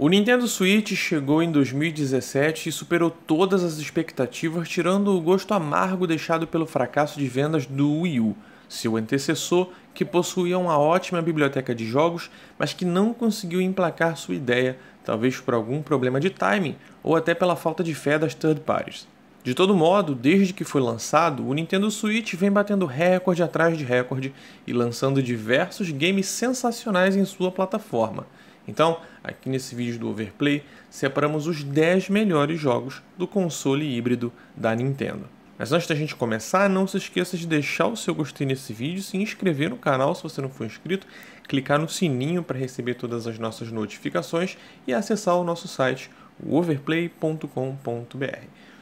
O Nintendo Switch chegou em 2017 e superou todas as expectativas, tirando o gosto amargo deixado pelo fracasso de vendas do Wii U, seu antecessor que possuía uma ótima biblioteca de jogos, mas que não conseguiu emplacar sua ideia, talvez por algum problema de timing ou até pela falta de fé das third parties. De todo modo, desde que foi lançado, o Nintendo Switch vem batendo recorde atrás de recorde e lançando diversos games sensacionais em sua plataforma. Então, aqui nesse vídeo do Overplay, separamos os 10 melhores jogos do console híbrido da Nintendo. Mas antes da gente começar, não se esqueça de deixar o seu gostei nesse vídeo, se inscrever no canal se você não for inscrito, clicar no sininho para receber todas as nossas notificações e acessar o nosso site overplay.com.br.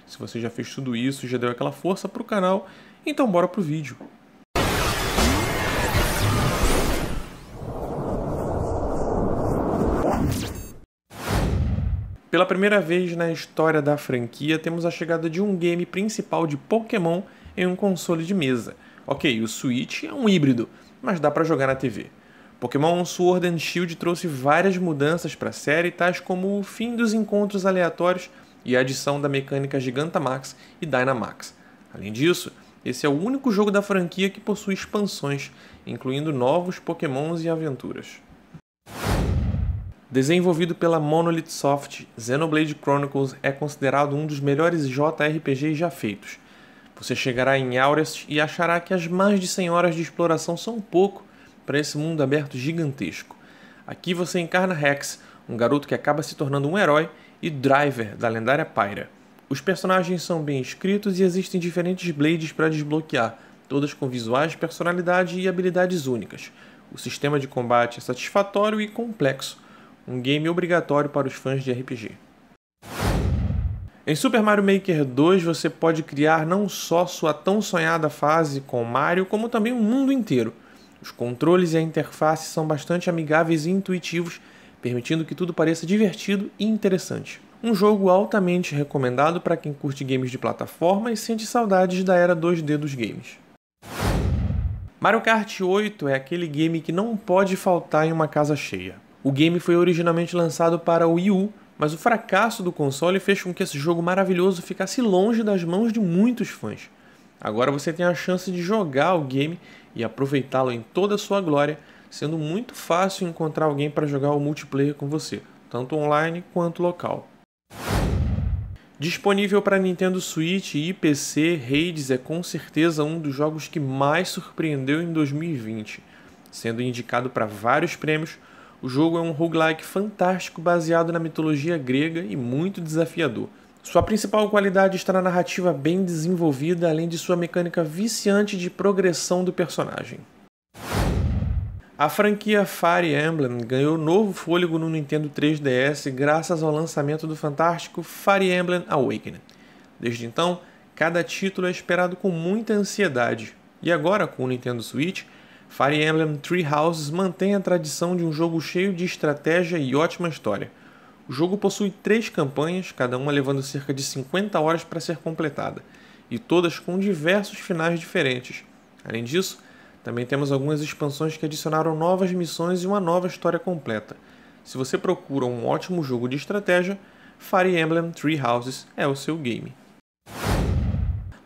Se você já fez tudo isso, já deu aquela força para o canal, então bora pro vídeo. Pela primeira vez na história da franquia, temos a chegada de um game principal de Pokémon em um console de mesa. Ok, o Switch é um híbrido, mas dá para jogar na TV. Pokémon Sword and Shield trouxe várias mudanças para a série, tais como o fim dos encontros aleatórios e a adição da mecânica Gigantamax e Dynamax. Além disso, esse é o único jogo da franquia que possui expansões, incluindo novos Pokémons e aventuras. Desenvolvido pela Monolith Soft, Xenoblade Chronicles é considerado um dos melhores JRPGs já feitos. Você chegará em Aurest e achará que as mais de 100 horas de exploração são pouco para esse mundo aberto gigantesco. Aqui você encarna Rex, um garoto que acaba se tornando um herói, e Driver, da lendária Pyra. Os personagens são bem escritos e existem diferentes blades para desbloquear, todas com visuais, personalidade e habilidades únicas. O sistema de combate é satisfatório e complexo, um game obrigatório para os fãs de RPG. Em Super Mario Maker 2 você pode criar não só sua tão sonhada fase com Mario, como também o mundo inteiro. Os controles e a interface são bastante amigáveis e intuitivos, permitindo que tudo pareça divertido e interessante. Um jogo altamente recomendado para quem curte games de plataforma e sente saudades da era 2D dos games. Mario Kart 8 é aquele game que não pode faltar em uma casa cheia. O game foi originalmente lançado para o Wii U, mas o fracasso do console fez com que esse jogo maravilhoso ficasse longe das mãos de muitos fãs. Agora você tem a chance de jogar o game e aproveitá-lo em toda a sua glória, sendo muito fácil encontrar alguém para jogar o multiplayer com você, tanto online quanto local. Disponível para Nintendo Switch e PC, Hades é com certeza um dos jogos que mais surpreendeu em 2020, sendo indicado para vários prêmios, o jogo é um roguelike fantástico baseado na mitologia grega e muito desafiador. Sua principal qualidade está na narrativa bem desenvolvida, além de sua mecânica viciante de progressão do personagem. A franquia Fire Emblem ganhou novo fôlego no Nintendo 3DS graças ao lançamento do fantástico Fire Emblem Awakening. Desde então, cada título é esperado com muita ansiedade, e agora, com o Nintendo Switch, Fire Emblem Three Houses mantém a tradição de um jogo cheio de estratégia e ótima história. O jogo possui três campanhas, cada uma levando cerca de 50 horas para ser completada, e todas com diversos finais diferentes. Além disso, também temos algumas expansões que adicionaram novas missões e uma nova história completa. Se você procura um ótimo jogo de estratégia, Fire Emblem Three Houses é o seu game.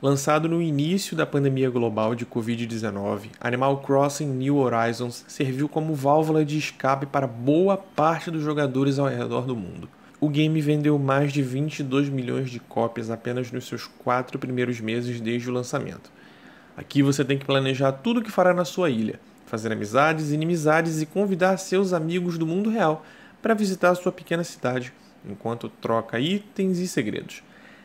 Lançado no início da pandemia global de Covid-19, Animal Crossing New Horizons serviu como válvula de escape para boa parte dos jogadores ao redor do mundo. O game vendeu mais de 22 milhões de cópias apenas nos seus quatro primeiros meses desde o lançamento. Aqui você tem que planejar tudo o que fará na sua ilha, fazer amizades, inimizades e convidar seus amigos do mundo real para visitar sua pequena cidade, enquanto troca itens e segredos.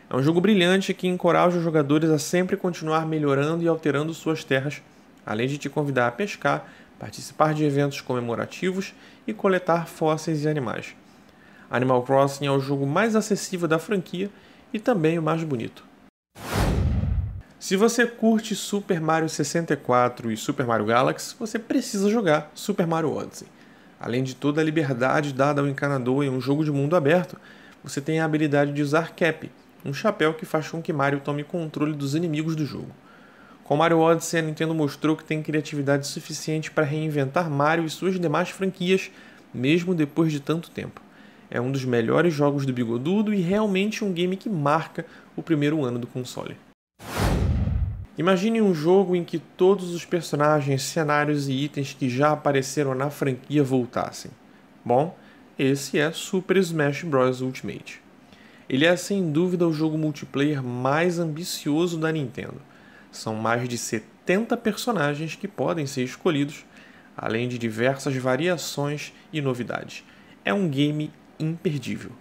É um jogo brilhante que encoraja os jogadores a sempre continuar melhorando e alterando suas terras, além de te convidar a pescar, participar de eventos comemorativos e coletar fósseis e animais. Animal Crossing é o jogo mais acessível da franquia e também o mais bonito. Se você curte Super Mario 64 e Super Mario Galaxy, você precisa jogar Super Mario Odyssey. Além de toda a liberdade dada ao encanador em um jogo de mundo aberto, você tem a habilidade de usar Cap, um chapéu que faz com que Mario tome controle dos inimigos do jogo. Com Mario Odyssey, a Nintendo mostrou que tem criatividade suficiente para reinventar Mario e suas demais franquias, mesmo depois de tanto tempo. É um dos melhores jogos do Bigodudo e realmente um game que marca o primeiro ano do console. Imagine um jogo em que todos os personagens, cenários e itens que já apareceram na franquia voltassem. Bom, esse é Super Smash Bros. Ultimate. Ele é sem dúvida o jogo multiplayer mais ambicioso da Nintendo. São mais de 70 personagens que podem ser escolhidos, além de diversas variações e novidades. É um game imperdível.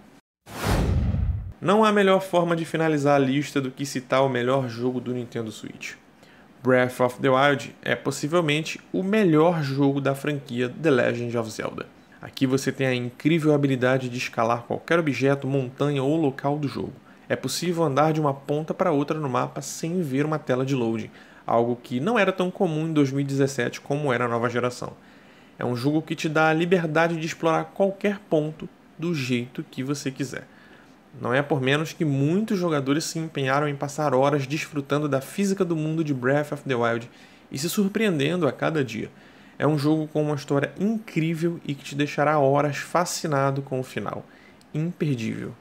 Não há melhor forma de finalizar a lista do que citar o melhor jogo do Nintendo Switch. Breath of the Wild é possivelmente o melhor jogo da franquia The Legend of Zelda. Aqui você tem a incrível habilidade de escalar qualquer objeto, montanha ou local do jogo. É possível andar de uma ponta para outra no mapa sem ver uma tela de loading, algo que não era tão comum em 2017 como era a nova geração. É um jogo que te dá a liberdade de explorar qualquer ponto do jeito que você quiser. Não é por menos que muitos jogadores se empenharam em passar horas desfrutando da física do mundo de Breath of the Wild e se surpreendendo a cada dia. É um jogo com uma história incrível e que te deixará horas fascinado com o final. Imperdível.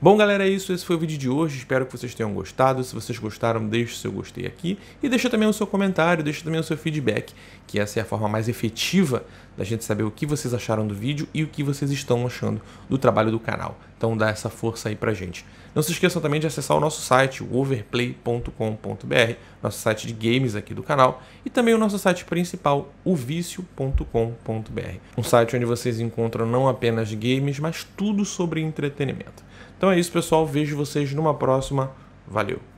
Bom, galera, é isso. Esse foi o vídeo de hoje. Espero que vocês tenham gostado. Se vocês gostaram, deixe o seu gostei aqui e deixa também o seu comentário, deixa também o seu feedback, que essa é a forma mais efetiva da gente saber o que vocês acharam do vídeo e o que vocês estão achando do trabalho do canal. Então dá essa força aí pra gente. Não se esqueçam também de acessar o nosso site, overplay.com.br, nosso site de games aqui do canal, e também o nosso site principal, ovicio.com.br. Um site onde vocês encontram não apenas games, mas tudo sobre entretenimento. Então é isso, pessoal. Vejo vocês numa próxima. Valeu!